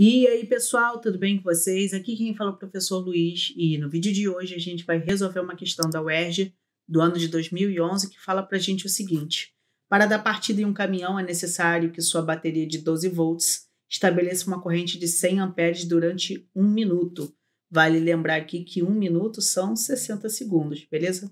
E aí, pessoal, tudo bem com vocês? Aqui quem fala é o professor Luiz e no vídeo de hoje a gente vai resolver uma questão da UERJ do ano de 2011 que fala pra gente o seguinte: Para dar partida em um caminhão é necessário que sua bateria de 12 volts estabeleça uma corrente de 100 amperes durante um minuto. Vale lembrar aqui que um minuto são 60 segundos, beleza?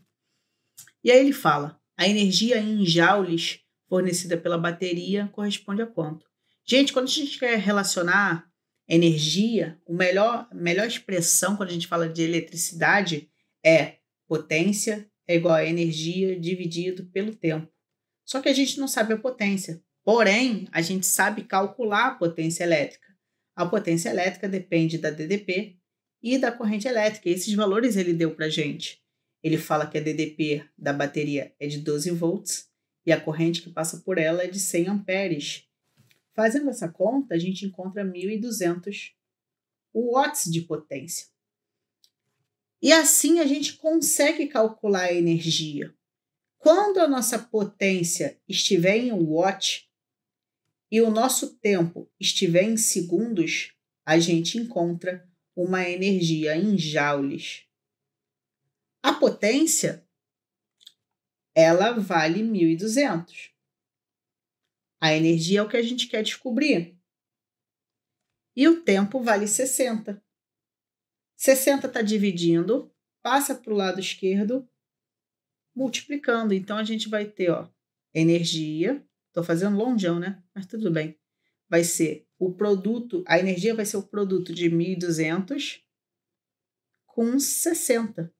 E aí ele fala: a energia em joules fornecida pela bateria corresponde a quanto? Gente, quando a gente quer relacionar energia, o melhor melhor expressão quando a gente fala de eletricidade é potência é igual a energia dividido pelo tempo. Só que a gente não sabe a potência. Porém, a gente sabe calcular a potência elétrica. A potência elétrica depende da DDP e da corrente elétrica. esses valores ele deu para gente. Ele fala que a DDP da bateria é de 12 volts e a corrente que passa por ela é de 100 amperes. Fazendo essa conta, a gente encontra 1.200 watts de potência. E assim a gente consegue calcular a energia. Quando a nossa potência estiver em watt e o nosso tempo estiver em segundos, a gente encontra uma energia em joules. A potência ela vale 1200. A energia é o que a gente quer descobrir. E o tempo vale 60. 60 está dividindo, passa para o lado esquerdo, multiplicando. Então a gente vai ter ó, energia. Estou fazendo longeão, né? Mas tudo bem. Vai ser o produto, a energia vai ser o produto de 1.200 com 60.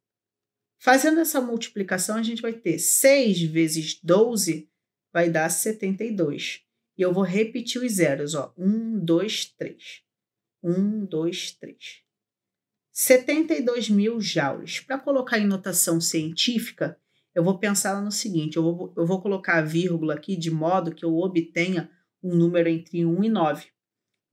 Fazendo essa multiplicação, a gente vai ter 6 vezes 12 vai dar 72. E eu vou repetir os zeros, ó. 1, 2, 3. 1, 2, 3. 72 mil joules. Para colocar em notação científica, eu vou pensar no seguinte: eu vou, eu vou colocar a vírgula aqui de modo que eu obtenha um número entre 1 e 9.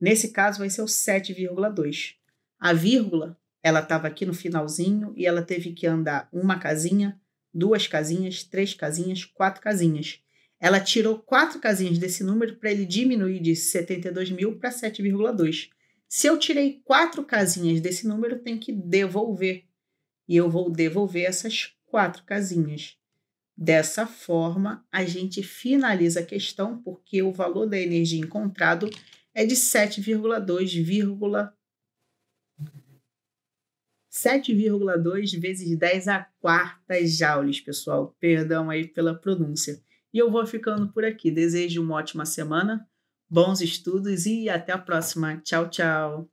Nesse caso, vai ser o 7,2. A vírgula, ela estava aqui no finalzinho e ela teve que andar uma casinha, duas casinhas, três casinhas, quatro casinhas. Ela tirou quatro casinhas desse número para ele diminuir de 72 mil para 7,2. Se eu tirei quatro casinhas desse número, tem que devolver. E eu vou devolver essas quatro casinhas. Dessa forma, a gente finaliza a questão, porque o valor da energia encontrado é de 7,2, 7,2 vezes 10 a quarta joules, pessoal. Perdão aí pela pronúncia. E eu vou ficando por aqui. Desejo uma ótima semana, bons estudos e até a próxima. Tchau, tchau.